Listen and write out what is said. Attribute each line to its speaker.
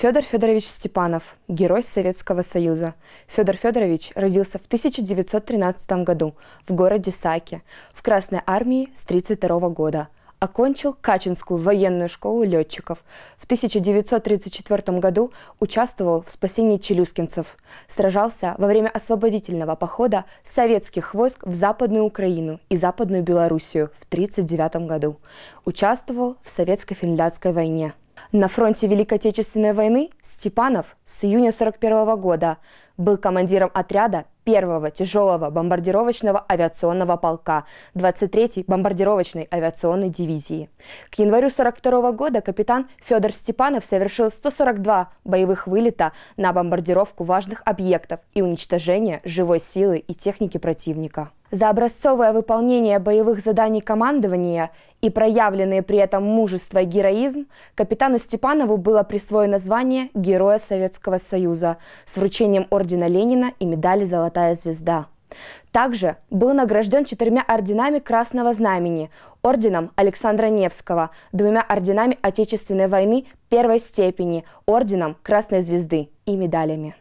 Speaker 1: Федор Федорович Степанов, герой Советского Союза. Федор Федорович родился в 1913 году в городе Саке в Красной армии с 1932 года. Окончил Качинскую военную школу летчиков. В 1934 году участвовал в спасении челюскинцев. Сражался во время освободительного похода советских войск в Западную Украину и Западную Белоруссию в 1939 году. Участвовал в Советско-финляндской войне. На фронте Великой Отечественной войны Степанов с июня 1941 года был командиром отряда 1-го тяжелого бомбардировочного авиационного полка 23-й бомбардировочной авиационной дивизии. К январю 1942 года капитан Федор Степанов совершил 142 боевых вылета на бомбардировку важных объектов и уничтожение живой силы и техники противника. За образцовое выполнение боевых заданий командования и проявленные при этом мужество и героизм капитану Степанову было присвоено звание Героя Советского Союза с вручением ордена ордена Ленина и медали «Золотая звезда». Также был награжден четырьмя орденами Красного Знамени, орденом Александра Невского, двумя орденами Отечественной войны первой степени, орденом Красной Звезды и медалями.